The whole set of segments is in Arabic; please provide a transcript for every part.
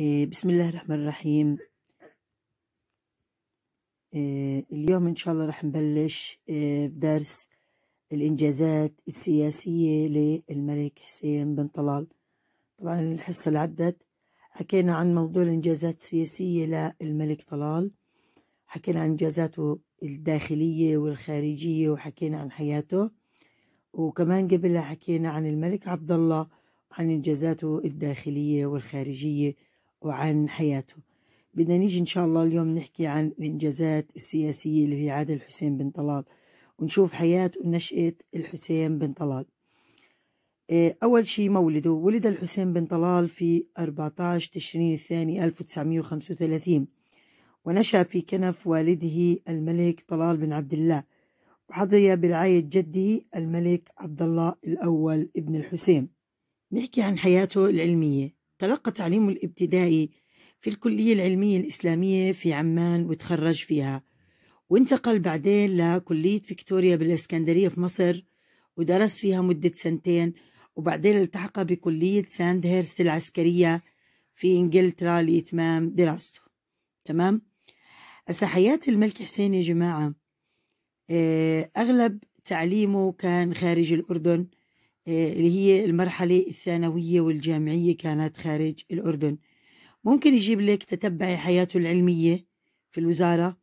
إيه، بسم الله الرحمن الرحيم إيه، اليوم إن شاء الله راح نبلش إيه، بدرس الإنجازات السياسية للملك حسين بن طلال طبعا الحصة اللي عدت حكينا عن موضوع الإنجازات السياسية للملك طلال حكينا عن إنجازاته الداخلية والخارجية وحكينا عن حياته وكمان قبلها حكينا عن الملك عبد الله عن إنجازاته الداخلية والخارجية وعن حياته بدنا نيجي إن شاء الله اليوم نحكي عن الإنجازات السياسية اللي في عهد الحسين بن طلال ونشوف حياة ونشأة الحسين بن طلال إيه، أول شيء مولده ولد الحسين بن طلال في 14 تشرين الثاني 1935 ونشأ في كنف والده الملك طلال بن عبد الله وحظي برعاية جده الملك عبد الله الأول ابن الحسين نحكي عن حياته العلمية تلقى تعليمه الابتدائي في الكلية العلمية الإسلامية في عمان وتخرج فيها وانتقل بعدين لكلية فيكتوريا بالإسكندرية في مصر ودرس فيها مدة سنتين وبعدين التحق بكلية ساندهيرست العسكرية في إنجلترا لإتمام دراسته تمام؟ هسا حياة الملك حسين يا جماعة آه، أغلب تعليمه كان خارج الأردن آه، اللي هي المرحلة الثانوية والجامعية كانت خارج الأردن ممكن يجيب لك تتبعي حياته العلمية في الوزارة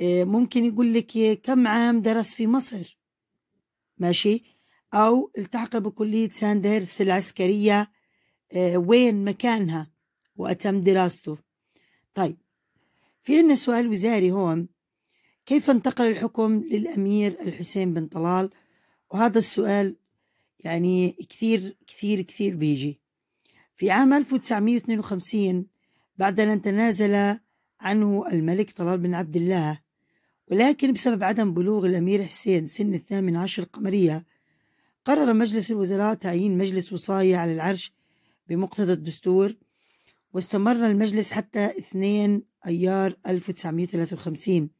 آه، ممكن يقول لك كم عام درس في مصر ماشي أو التحق بكلية ساندرس العسكرية آه، وين مكانها وأتم دراسته طيب في عندنا سؤال وزاري هون كيف انتقل الحكم للأمير الحسين بن طلال وهذا السؤال يعني كثير كثير كثير بيجي في عام 1952 بعد أن تنازل عنه الملك طلال بن عبد الله ولكن بسبب عدم بلوغ الأمير حسين سن الثامن عشر القمرية قرر مجلس الوزراء تعيين مجلس وصاية على العرش بمقتضى الدستور واستمر المجلس حتى 2 أيار 1953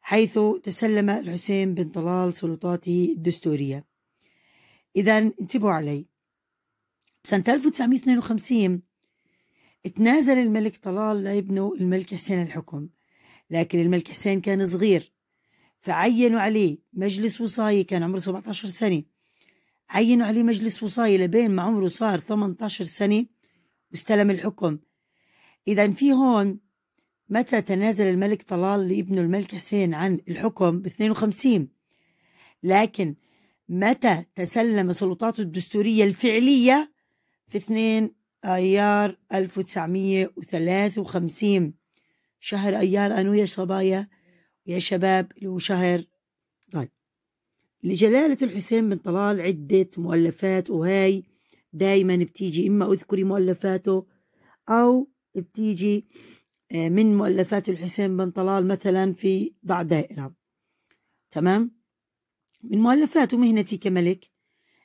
حيث تسلم الحسين بن طلال سلطاته الدستورية إذا انتبهوا علي سنة 1952 تنازل الملك طلال لابنه الملك حسين الحكم لكن الملك حسين كان صغير فعينوا عليه مجلس وصاية كان عمره 17 سنة عينوا عليه مجلس وصاية لبين ما عمره صار 18 سنة واستلم الحكم إذا في هون متى تنازل الملك طلال لابنه الملك حسين عن الحكم ب 52 لكن متى تسلم السلطات الدستورية الفعلية في 2 أيار 1953 شهر أيار أنو يا صبايا ويا شباب اللي هو شهر طيب لجلالة الحسين بن طلال عدة مؤلفات وهاي دايما بتيجي إما أذكري مؤلفاته أو بتيجي آه، من مؤلفات الحسين بن طلال مثلا في ضع دائرة تمام من مؤلفات مهنتي كملك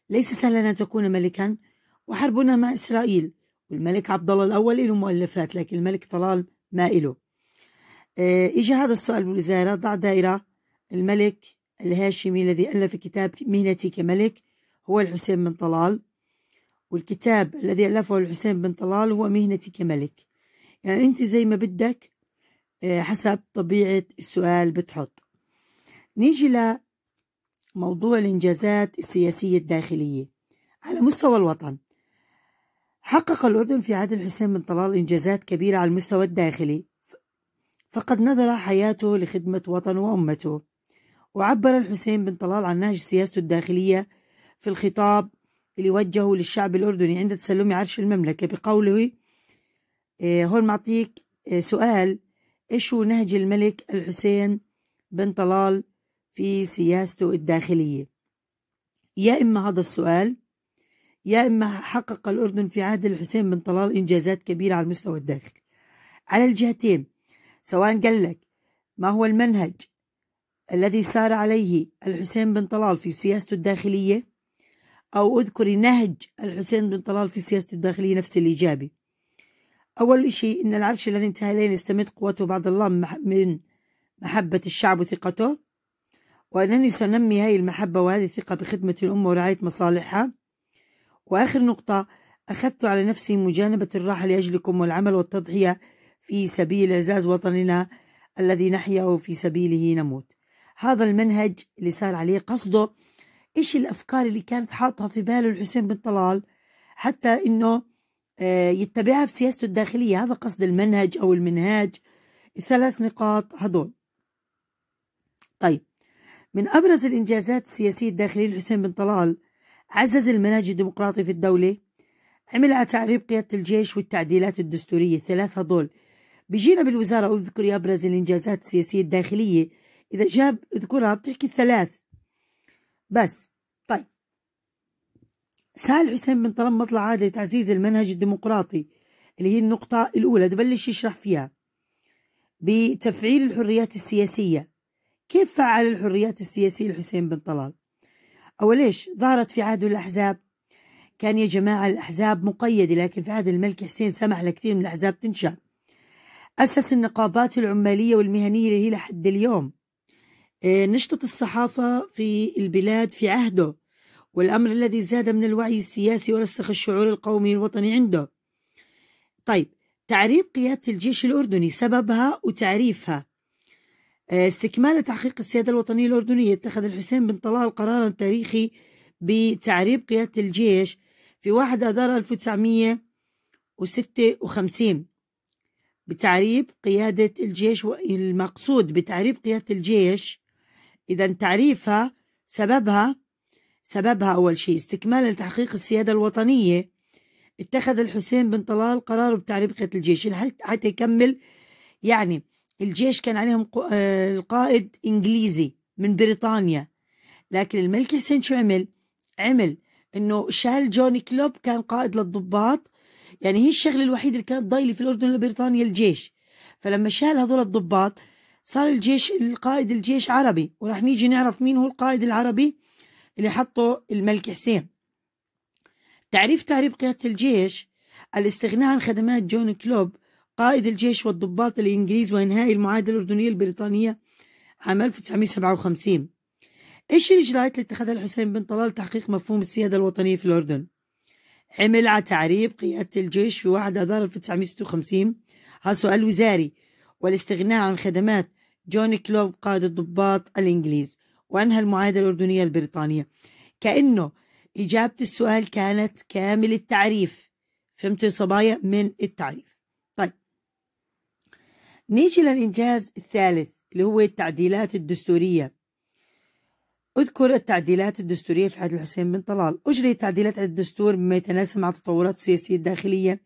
ليس سهلا أن تكون ملكا وحربنا مع إسرائيل والملك عبد الله الأول له مؤلفات لكن الملك طلال ما له اجى آه، هذا السؤال بالوزارة ضع دائرة الملك الهاشمي الذي ألف كتاب مهنتي كملك هو الحسين بن طلال والكتاب الذي ألفه الحسين بن طلال هو مهنتي كملك يعني أنت زي ما بدك آه، حسب طبيعة السؤال بتحط نيجي ل موضوع الإنجازات السياسية الداخلية على مستوى الوطن حقق الأردن في عهد الحسين بن طلال إنجازات كبيرة على المستوى الداخلي فقد نذر حياته لخدمة وطنه وأمته وعبر الحسين بن طلال عن نهج سياسته الداخلية في الخطاب اللي وجهه للشعب الأردني عند تسلم عرش المملكة بقوله آه، هون معطيك آه، سؤال إيش هو نهج الملك الحسين بن طلال في سياسته الداخلية يا إما هذا السؤال يا إما حقق الأردن في عهد الحسين بن طلال إنجازات كبيرة على المستوى الداخلي على الجهتين سواء قال لك ما هو المنهج الذي سار عليه الحسين بن طلال في سياسته الداخلية أو أذكر نهج الحسين بن طلال في سياسته الداخلية نفس الإجابة أول شيء أن العرش الذي انتهى إليه يستمد قوته بعد الله من محبة الشعب وثقته وأنني سنمي هذه المحبة وهذه الثقة بخدمة الأمة ورعاية مصالحها وآخر نقطة أخذت على نفسي مجانبة الراحة لأجلكم والعمل والتضحية في سبيل إعزاز وطننا الذي نحيا وفي سبيله نموت هذا المنهج اللي صار عليه قصده إيش الأفكار اللي كانت حاطها في باله الحسين بن طلال حتى إنه آه، يتبعها في سياسته الداخلية هذا قصد المنهج أو المنهاج الثلاث نقاط هدول طيب من أبرز الإنجازات السياسية الداخلية لحسين بن طلال عزز المنهج الديمقراطي في الدولة عمل على تعريب قيادة الجيش والتعديلات الدستورية الثلاث دول بيجينا بالوزارة أذكر أبرز الإنجازات السياسية الداخلية إذا جاب أذكرها بتحكي الثلاث بس طيب سعى الحسين بن طلال مطلع عاد لتعزيز المنهج الديمقراطي اللي هي النقطة الأولى تبلش يشرح فيها بتفعيل الحريات السياسية كيف فعل الحريات السياسية الحسين بن طلال أو ليش ظهرت في عهد الأحزاب كان يا جماعة الأحزاب مقيدة لكن في عهد الملك حسين سمح لكثير من الأحزاب تنشأ أسس النقابات العمالية والمهنية اللي هي لحد اليوم إيه، نشطت الصحافة في البلاد في عهده والأمر الذي زاد من الوعي السياسي ورسخ الشعور القومي الوطني عنده طيب تعريب قيادة الجيش الأردني سببها وتعريفها استكمال تحقيق السيادة الوطنية الأردنية اتخذ الحسين بن طلال قرارا تاريخي بتعريب قيادة الجيش في 1 آذار 1956 بتعريب قيادة الجيش المقصود بتعريب قيادة الجيش إذا تعريفها سببها سببها أول شيء استكمالا لتحقيق السيادة الوطنية اتخذ الحسين بن طلال قرار بتعريب قيادة الجيش حتى يكمل يعني الجيش كان عليهم آه، القائد إنجليزي من بريطانيا لكن الملك حسين شو عمل عمل انه شال جوني كلوب كان قائد للضباط يعني هي الشغله الوحيده اللي كانت ضايله في الاردن وبريطانيا الجيش فلما شال هذول الضباط صار الجيش القائد الجيش عربي وراح نيجي نعرف مين هو القائد العربي اللي حطه الملك حسين تعريف تعريف قياده الجيش الاستغناء عن خدمات جون كلوب قائد الجيش والضباط الإنجليز وإنهاء المعاهدة الأردنية البريطانية عام 1957 إيش الإجراءات اللي اتخذها الحسين بن طلال لتحقيق مفهوم السيادة الوطنية في الأردن؟ عمل على تعريب قيادة الجيش في 1 آذار 1956 هذا سؤال وزاري والاستغناء عن خدمات جوني كلوب قائد الضباط الإنجليز وأنهى المعاهدة الأردنية البريطانية كأنه إجابة السؤال كانت كامل التعريف فهمت صبايا من التعريف نيجي للإنجاز الثالث اللي هو التعديلات الدستورية أذكر التعديلات الدستورية في عهد الحسين بن طلال أجري تعديلات الدستور بما يتناسب مع التطورات السياسية الداخلية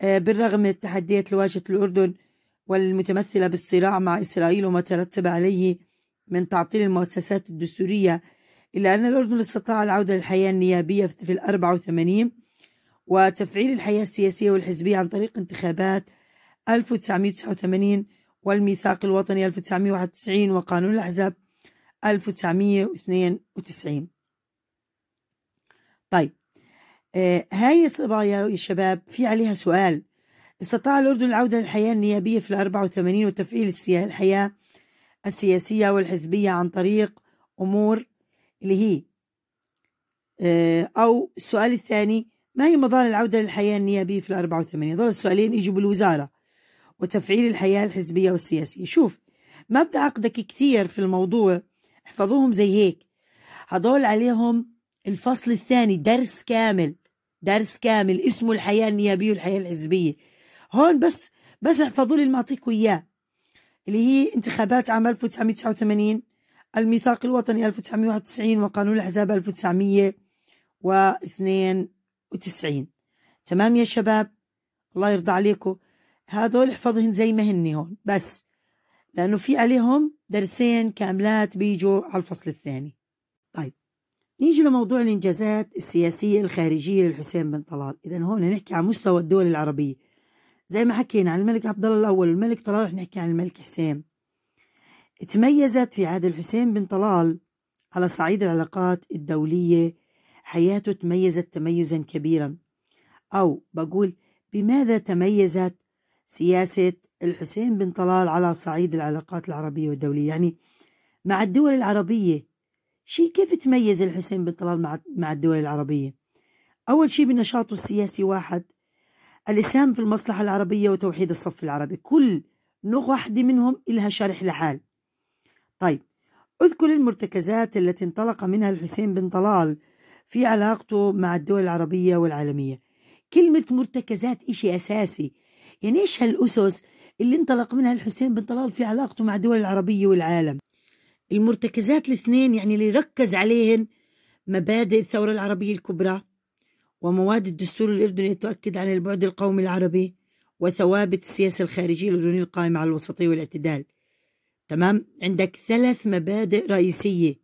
آه، بالرغم من التحديات اللي واجهت الأردن والمتمثلة بالصراع مع إسرائيل وما ترتب عليه من تعطيل المؤسسات الدستورية إلا أن الأردن استطاع العودة للحياة النيابية في الأربعة وثمانين وتفعيل الحياة السياسية والحزبية عن طريق انتخابات 1989 والميثاق الوطني 1991 وقانون الأحزاب 1992 طيب آه هاي الصبايا الشباب في عليها سؤال استطاع الأردن العودة للحياة النيابية في الأربعة وثمانين وتفعيل الحياة السياسية والحزبية عن طريق أمور اللي هي آه أو السؤال الثاني ما هي مظاهر العودة للحياة النيابية في الأربعة وثمانين هذول السؤالين يجوا بالوزارة وتفعيل الحياة الحزبية والسياسية شوف مبدأ عقدك كثير في الموضوع احفظوهم زي هيك هدول عليهم الفصل الثاني درس كامل درس كامل اسمه الحياة النيابية والحياة الحزبية هون بس بس احفظوا لي اللي معطيكم إياه اللي هي انتخابات عام 1989 الميثاق الوطني 1991 وقانون الأحزاب 1992 تمام يا شباب الله يرضى عليكم هذول احفظهم زي ما هن هون بس لأنه في عليهم درسين كاملات بيجوا على الفصل الثاني طيب نيجي لموضوع الإنجازات السياسية الخارجية للحسين بن طلال إذا هون نحكي على مستوى الدول العربية زي ما حكينا عن الملك عبد الله الأول والملك طلال رح نحكي عن الملك حسين تميزت في عهد الحسين بن طلال على صعيد العلاقات الدولية حياته تميزت تميزا كبيرا أو بقول بماذا تميزت سياسة الحسين بن طلال على صعيد العلاقات العربية والدولية يعني مع الدول العربية شيء كيف تميز الحسين بن طلال مع, الدول العربية أول شيء بنشاطه السياسي واحد الإسهام في المصلحة العربية وتوحيد الصف العربي كل نوع واحدة منهم إلها شرح لحال طيب أذكر المرتكزات التي انطلق منها الحسين بن طلال في علاقته مع الدول العربية والعالمية كلمة مرتكزات إشي أساسي يعني إيش هالأسس اللي انطلق منها الحسين بن طلال في علاقته مع الدول العربية والعالم المرتكزات الاثنين يعني اللي ركز عليهن مبادئ الثورة العربية الكبرى ومواد الدستور الأردني تؤكد عن البعد القومي العربي وثوابت السياسة الخارجية الأردنية القائمة على الوسطية والاعتدال تمام عندك ثلاث مبادئ رئيسية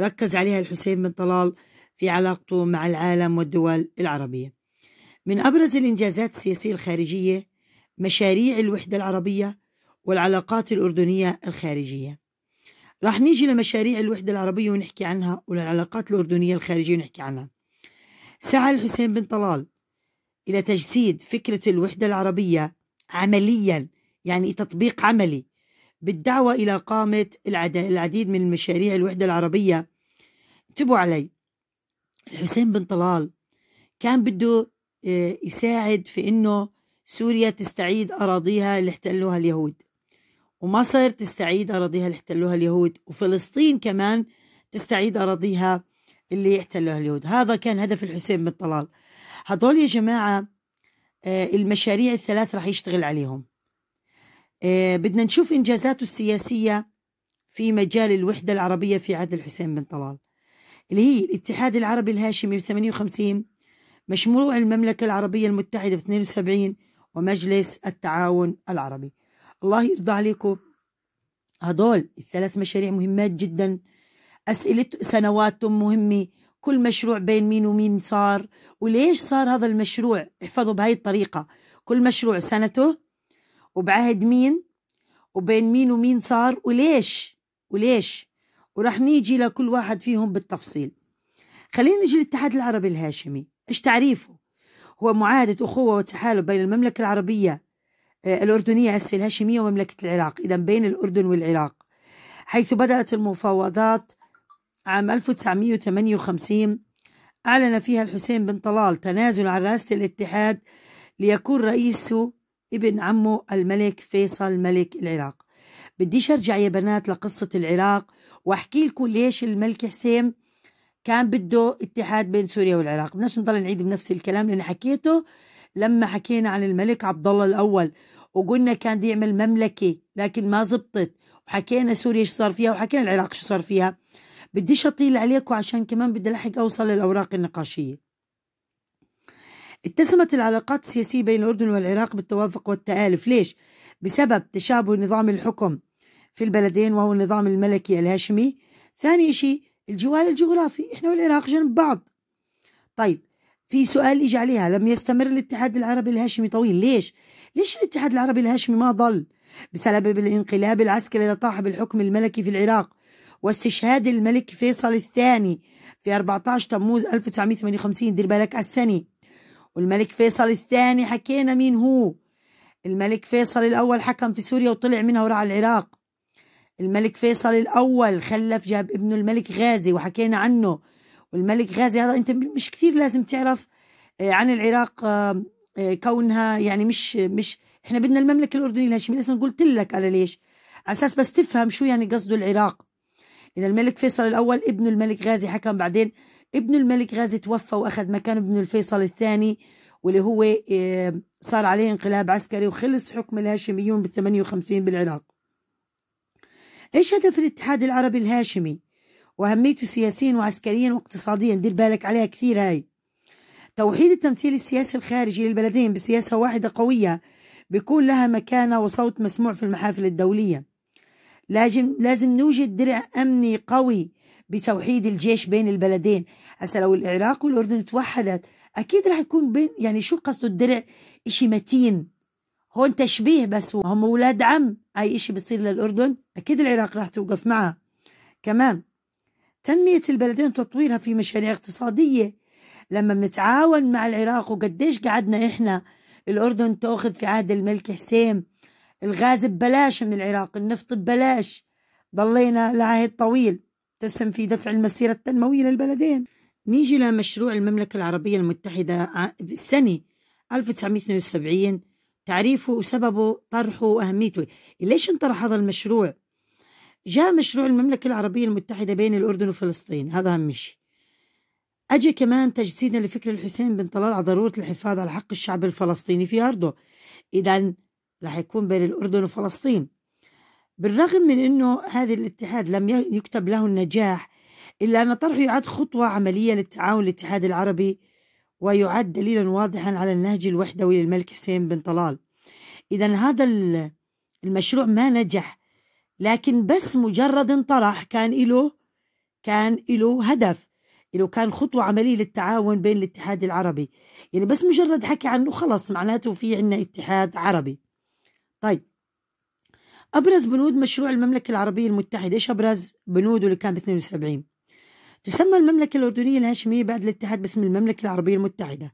ركز عليها الحسين بن طلال في علاقته مع العالم والدول العربية من أبرز الإنجازات السياسية الخارجية مشاريع الوحدة العربية والعلاقات الأردنية الخارجية راح نيجي لمشاريع الوحدة العربية ونحكي عنها وللعلاقات الأردنية الخارجية ونحكي عنها سعى الحسين بن طلال إلى تجسيد فكرة الوحدة العربية عمليا يعني تطبيق عملي بالدعوة إلى قامة العديد من مشاريع الوحدة العربية انتبهوا علي الحسين بن طلال كان بده آه، يساعد في أنه سوريا تستعيد أراضيها اللي احتلوها اليهود ومصر تستعيد أراضيها اللي احتلوها اليهود وفلسطين كمان تستعيد أراضيها اللي احتلوها اليهود هذا كان هدف الحسين بن طلال هدول يا جماعة آه، المشاريع الثلاث راح يشتغل عليهم آه، بدنا نشوف إنجازاته السياسية في مجال الوحدة العربية في عهد الحسين بن طلال اللي هي الاتحاد العربي الهاشمي في 58 مشروع المملكة العربية المتحدة في 72 ومجلس التعاون العربي الله يرضى عليكم هدول الثلاث مشاريع مهمات جدا أسئلة سنواتهم مهمة كل مشروع بين مين ومين صار وليش صار هذا المشروع احفظوا بهاي الطريقة كل مشروع سنته وبعهد مين وبين مين ومين صار وليش وليش ورح نيجي لكل واحد فيهم بالتفصيل خلينا نجي للاتحاد العربي الهاشمي ايش تعريفه هو معاهدة أخوة وتحالف بين المملكة العربية آه، الأردنية أسف الهاشمية ومملكة العراق إذا بين الأردن والعراق حيث بدأت المفاوضات عام 1958 أعلن فيها الحسين بن طلال تنازل عن رئاسة الاتحاد ليكون رئيسه ابن عمه الملك فيصل ملك العراق بديش أرجع يا بنات لقصة العراق وأحكي لكم ليش الملك حسين كان بده اتحاد بين سوريا والعراق بدناش نضل نعيد بنفس الكلام اللي حكيته لما حكينا عن الملك عبد الله الأول وقلنا كان بده يعمل مملكة لكن ما زبطت وحكينا سوريا شو صار فيها وحكينا العراق شو صار فيها بديش أطيل عليكم عشان كمان بدي الحق أوصل للأوراق النقاشية اتسمت العلاقات السياسية بين الأردن والعراق بالتوافق والتآلف ليش؟ بسبب تشابه نظام الحكم في البلدين وهو النظام الملكي الهاشمي ثاني شيء الجوال الجغرافي احنا والعراق جنب بعض طيب في سؤال اجى عليها لم يستمر الاتحاد العربي الهاشمي طويل ليش ليش الاتحاد العربي الهاشمي ما ضل بسبب الانقلاب العسكري اللي طاح بالحكم الملكي في العراق واستشهاد الملك فيصل الثاني في 14 تموز 1958 دير بالك على السنه والملك فيصل الثاني حكينا مين هو الملك فيصل الأول حكم في سوريا وطلع منها وراح العراق الملك فيصل الأول خلف جاب ابنه الملك غازي وحكينا عنه والملك غازي هذا أنت مش كثير لازم تعرف آه، عن العراق آه، آه، كونها يعني مش مش احنا بدنا المملكة الأردنية الهاشمية لسه قلت لك أنا ليش على أساس بس تفهم شو يعني قصده العراق اذا الملك فيصل الأول ابن الملك غازي حكم بعدين ابن الملك غازي توفى وأخذ مكان ابن الفيصل الثاني واللي هو صار عليه انقلاب عسكري وخلص حكم الهاشميون بال 58 بالعراق إيش هدف الاتحاد العربي الهاشمي وأهميته سياسيا وعسكريا واقتصاديا دير بالك عليها كثير هاي توحيد التمثيل السياسي الخارجي للبلدين بسياسة واحدة قوية بيكون لها مكانة وصوت مسموع في المحافل الدولية لازم لازم نوجد درع أمني قوي بتوحيد الجيش بين البلدين هسه لو العراق والأردن توحدت أكيد راح يكون بين يعني شو قصده الدرع إشي متين هون تشبيه بس هم اولاد عم أي شيء بصير للأردن أكيد العراق راح توقف معها كمان تنمية البلدين وتطويرها في مشاريع اقتصادية لما بنتعاون مع العراق وقديش قعدنا إحنا الأردن تأخذ في عهد الملك حسين الغاز ببلاش من العراق النفط ببلاش ضلينا لعهد طويل تسهم في دفع المسيرة التنموية للبلدين نيجي لمشروع المملكة العربية المتحدة آه، سنة 1972 تعريفه وسببه طرحه وأهميته ليش انطرح هذا المشروع جاء مشروع المملكة العربية المتحدة بين الأردن وفلسطين هذا أهم شيء أجى كمان تجسيدا لفكر الحسين بن طلال على ضرورة الحفاظ على حق الشعب الفلسطيني في أرضه إذا رح يكون بين الأردن وفلسطين بالرغم من أنه هذا الاتحاد لم يكتب له النجاح إلا أن طرحه يعد خطوة عملية للتعاون الاتحاد العربي ويعد دليلا واضحا على النهج الوحدوي للملك حسين بن طلال إذا هذا المشروع ما نجح لكن بس مجرد انطرح كان له كان له هدف له كان خطوة عملية للتعاون بين الاتحاد العربي يعني بس مجرد حكي عنه خلص معناته في عنا اتحاد عربي طيب أبرز بنود مشروع المملكة العربية المتحدة إيش أبرز بنوده اللي كان ب 72 تسمى المملكة الأردنية الهاشمية بعد الاتحاد باسم المملكة العربية المتحدة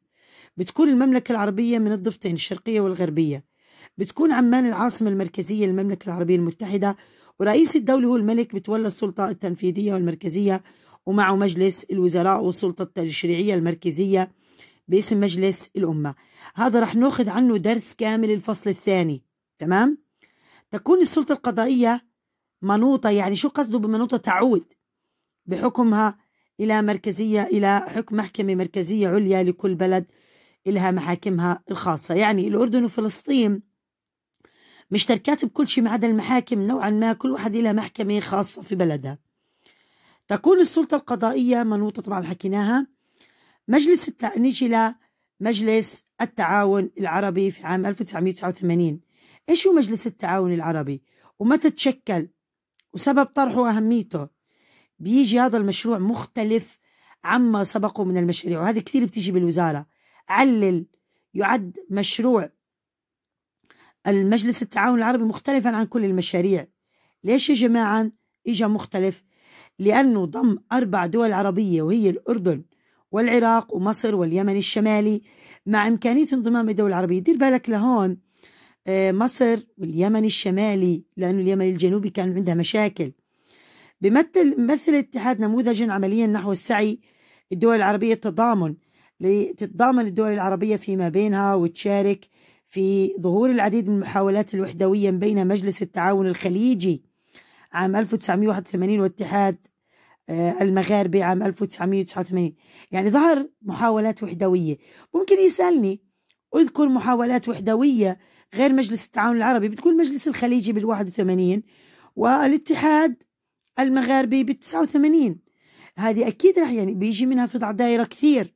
بتكون المملكة العربية من الضفتين الشرقية والغربية بتكون عمان العاصمة المركزية للمملكة العربية المتحدة ورئيس الدولة هو الملك بتولى السلطة التنفيذية والمركزية ومعه مجلس الوزراء والسلطة التشريعية المركزية باسم مجلس الأمة هذا رح ناخذ عنه درس كامل الفصل الثاني تمام تكون السلطة القضائية منوطة يعني شو قصده بمنوطة تعود بحكمها إلى مركزية إلى حكم محكمة مركزية عليا لكل بلد إلها محاكمها الخاصة يعني الأردن وفلسطين مشتركات بكل شيء ما عدا المحاكم نوعا ما كل واحد لها محكمة خاصة في بلدها تكون السلطة القضائية منوطة طبعا حكيناها مجلس التع... نيجي لمجلس التعاون العربي في عام 1989 ايش هو مجلس التعاون العربي ومتى تشكل وسبب طرحه واهميته بيجي هذا المشروع مختلف عما سبقه من المشاريع وهذا كثير بتيجي بالوزارة علل يعد مشروع المجلس التعاون العربي مختلفا عن كل المشاريع ليش يا جماعة إجا مختلف لأنه ضم أربع دول عربية وهي الأردن والعراق ومصر واليمن الشمالي مع إمكانية انضمام الدول العربية دير بالك لهون آه، مصر واليمن الشمالي لأنه اليمن الجنوبي كان عندها مشاكل بمثل مثل الاتحاد نموذجا عمليا نحو السعي الدول العربية التضامن لتتضامن الدول العربية فيما بينها وتشارك في ظهور العديد من المحاولات الوحدوية بين مجلس التعاون الخليجي عام 1981 واتحاد آه، المغاربي عام 1989 يعني ظهر محاولات وحدوية ممكن يسألني أذكر محاولات وحدوية غير مجلس التعاون العربي بتقول مجلس الخليجي بال81 والاتحاد المغاربي بال 89 هذه أكيد راح يعني بيجي منها في ضع دائرة كثير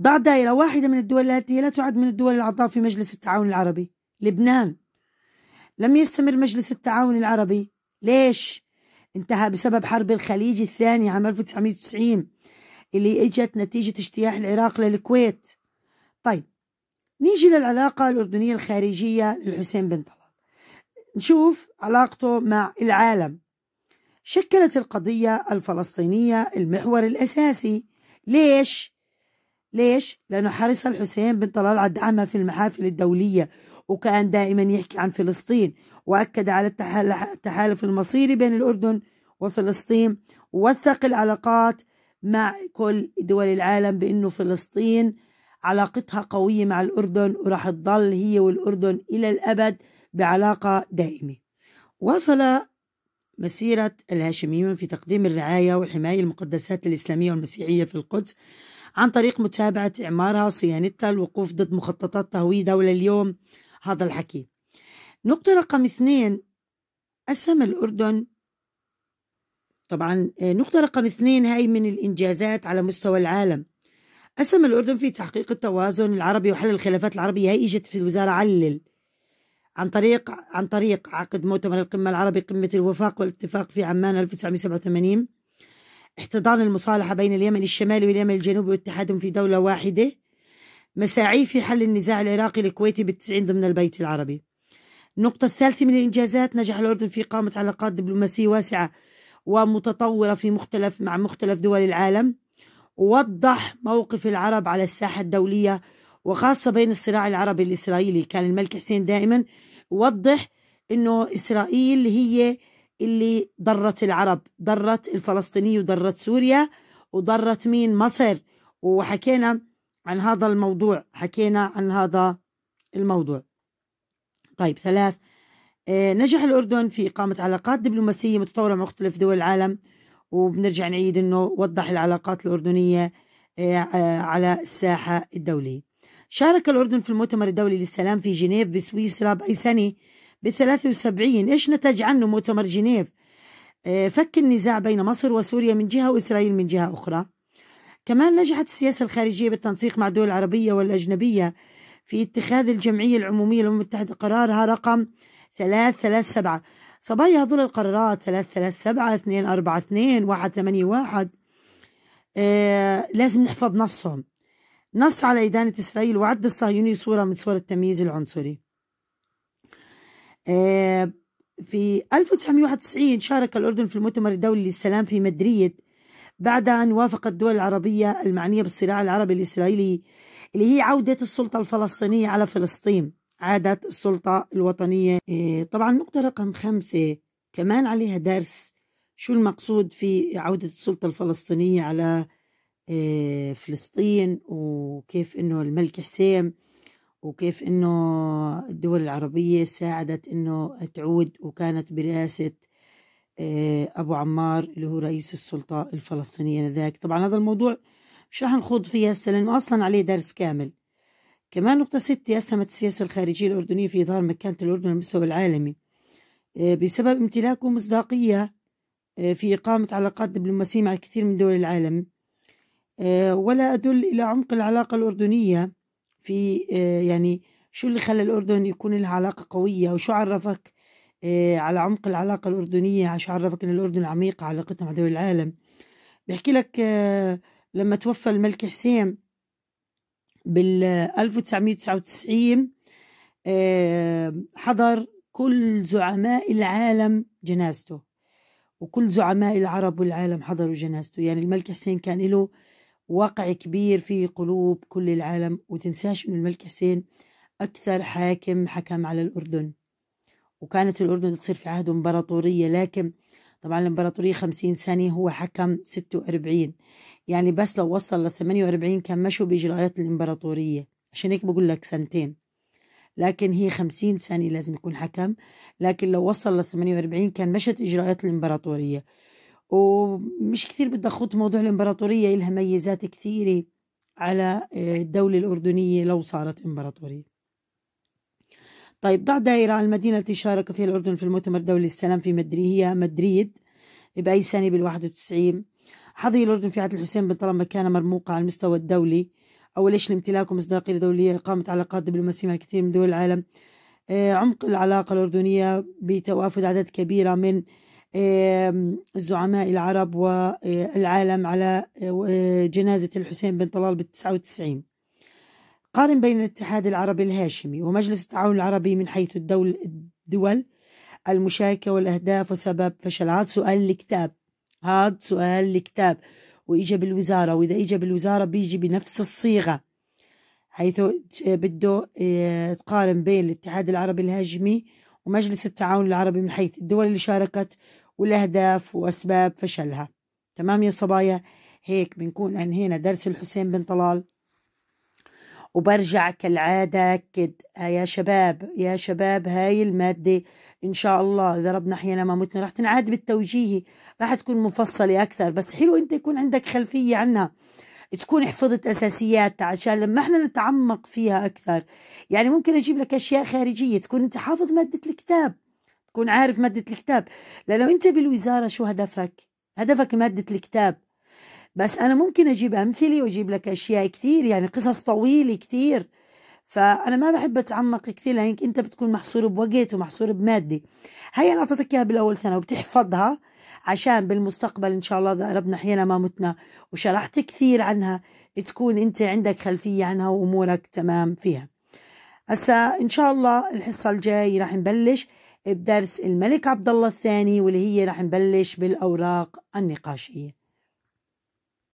ضع دائرة واحدة من الدول التي لا تعد من الدول الأعضاء في مجلس التعاون العربي لبنان لم يستمر مجلس التعاون العربي ليش؟ انتهى بسبب حرب الخليج الثاني عام 1990 اللي اجت نتيجة اجتياح العراق للكويت طيب نيجي للعلاقة الأردنية الخارجية للحسين بن طلال نشوف علاقته مع العالم شكلت القضية الفلسطينية المحور الأساسي ليش؟ ليش؟ لأنه حرص الحسين بن طلال على دعمها في المحافل الدولية وكان دائما يحكي عن فلسطين وأكد على التحالف المصيري بين الأردن وفلسطين ووثق العلاقات مع كل دول العالم بأنه فلسطين علاقتها قوية مع الأردن وراح تضل هي والأردن إلى الأبد بعلاقة دائمة واصل مسيرة الهاشميون في تقديم الرعاية والحماية للمقدسات الإسلامية والمسيحية في القدس عن طريق متابعة إعمارها صيانتها الوقوف ضد مخططات دولة ولليوم هذا الحكي نقطة رقم اثنين قسم الأردن طبعا آه، نقطة رقم اثنين هاي من الإنجازات على مستوى العالم قسم الأردن في تحقيق التوازن العربي وحل الخلافات العربية هي إجت في الوزارة علل عن طريق عن طريق عقد مؤتمر القمة العربي قمة الوفاق والاتفاق في عمان 1987 احتضان المصالحة بين اليمن الشمالي واليمن الجنوبي واتحادهم في دولة واحدة مساعي في حل النزاع العراقي الكويتي بالتسعين ضمن البيت العربي النقطة الثالثة من الإنجازات نجح الأردن في إقامة علاقات دبلوماسية واسعة ومتطورة في مختلف مع مختلف دول العالم ووضح موقف العرب على الساحة الدولية وخاصة بين الصراع العربي الإسرائيلي كان الملك حسين دائما وضح انه اسرائيل هي اللي ضرت العرب ضرت الفلسطيني وضرت سوريا وضرت مين مصر وحكينا عن هذا الموضوع حكينا عن هذا الموضوع طيب ثلاث آه، نجح الأردن في إقامة علاقات دبلوماسية متطورة مع مختلف دول العالم وبنرجع نعيد أنه وضح العلاقات الأردنية آه، آه، على الساحة الدولية شارك الأردن في المؤتمر الدولي للسلام في جنيف بسويسرا بأي سنة ب 73 إيش نتج عنه مؤتمر جنيف آه، فك النزاع بين مصر وسوريا من جهة وإسرائيل من جهة أخرى كمان نجحت السياسة الخارجية بالتنسيق مع الدول العربية والأجنبية في اتخاذ الجمعية العمومية للأمم المتحدة قرارها رقم 337 صبايا هذول القرارات 337 242 181 لازم نحفظ نصهم نص على إدانة إسرائيل وعد الصهيوني صورة من صور التمييز العنصري آه، في 1991 شارك الأردن في المؤتمر الدولي للسلام في مدريد بعد أن وافقت الدول العربية المعنية بالصراع العربي الإسرائيلي اللي هي عودة السلطة الفلسطينية على فلسطين عادت السلطة الوطنية آه، طبعا نقطة رقم خمسة كمان عليها درس شو المقصود في عودة السلطة الفلسطينية على آه، فلسطين وكيف انه الملك حسين وكيف انه الدول العربية ساعدت انه تعود وكانت برئاسة آه، ابو عمار اللي هو رئيس السلطة الفلسطينية ذاك طبعا هذا الموضوع مش راح نخوض فيه هسه لانه اصلا عليه درس كامل كمان نقطة ستة أسهمت السياسة الخارجية الأردنية في إظهار مكانة الأردن على المستوى العالمي آه، بسبب امتلاكه مصداقية في إقامة علاقات دبلوماسية مع الكثير من دول العالم آه، ولا أدل إلى عمق العلاقة الأردنية في آه، يعني شو اللي خلى الأردن يكون لها علاقة قوية وشو عرفك آه، على عمق العلاقة الأردنية شو عرفك أن الأردن عميقة علاقتها مع دول العالم بيحكي لك لما توفى الملك حسين بال 1999 حضر كل زعماء العالم جنازته وكل زعماء العرب والعالم حضروا جنازته يعني الملك حسين كان له وقع كبير في قلوب كل العالم وتنساش أن الملك حسين أكثر حاكم حكم على الأردن وكانت الأردن تصير في عهده إمبراطورية لكن طبعا الإمبراطورية خمسين سنة هو حكم ستة وأربعين يعني بس لو وصل لثمانية وأربعين كان مشوا بإجراءات الإمبراطورية عشان هيك بقول لك سنتين لكن هي خمسين سنة لازم يكون حكم لكن لو وصل لثمانية وأربعين كان مشت إجراءات الإمبراطورية ومش كثير بدي أخوض موضوع الإمبراطورية إلها ميزات كثيرة على آه، الدولة الأردنية لو صارت إمبراطورية طيب ضع دائرة على المدينة التي شارك فيها الأردن في المؤتمر الدولي للسلام في مدريد هي مدريد بأي سنة سنة بال91 حظي الأردن في عهد الحسين بن طلال مكانة مرموقة على المستوى الدولي أول إيش الامتلاك ومصداقية دولية إقامة علاقات دبلوماسية مع كثير من دول العالم آه، عمق العلاقة الأردنية بتوافد أعداد كبيرة من الزعماء العرب والعالم على آه، آه، جنازة الحسين بن طلال بالتسعة وتسعين قارن بين الاتحاد العربي الهاشمي ومجلس التعاون العربي من حيث الدول, الدول المشاركة والأهداف وسبب فشل هذا سؤال الكتاب هذا سؤال الكتاب وإجا بالوزارة وإذا إجا بالوزارة بيجي بنفس الصيغة حيث بده آه، تقارن بين الاتحاد العربي الهاشمي ومجلس التعاون العربي من حيث الدول اللي شاركت والأهداف وأسباب فشلها تمام يا صبايا هيك بنكون أنهينا درس الحسين بن طلال وبرجع كالعادة أكد آه، يا شباب يا شباب هاي المادة إن شاء الله إذا ربنا أحيانا ما متنا رح تنعاد بالتوجيهي رح تكون مفصلة أكثر بس حلو أنت يكون عندك خلفية عنها تكون حفظت أساسيات عشان لما احنا نتعمق فيها أكثر يعني ممكن أجيب لك أشياء خارجية تكون أنت حافظ مادة الكتاب تكون عارف مادة الكتاب لو أنت بالوزارة شو هدفك هدفك مادة الكتاب بس أنا ممكن أجيب أمثلة وأجيب لك أشياء كثير يعني قصص طويلة كثير فأنا ما بحب أتعمق كثير لأنك أنت بتكون محصور بوقت ومحصور بمادة هي أنا أعطيتك إياها بالأول سنة وبتحفظها عشان بالمستقبل إن شاء الله إذا ربنا حين ما متنا وشرحت كثير عنها تكون أنت عندك خلفية عنها وأمورك تمام فيها هسا إن شاء الله الحصة الجاي راح نبلش بدرس الملك عبد الله الثاني واللي هي رح نبلش بالاوراق النقاشيه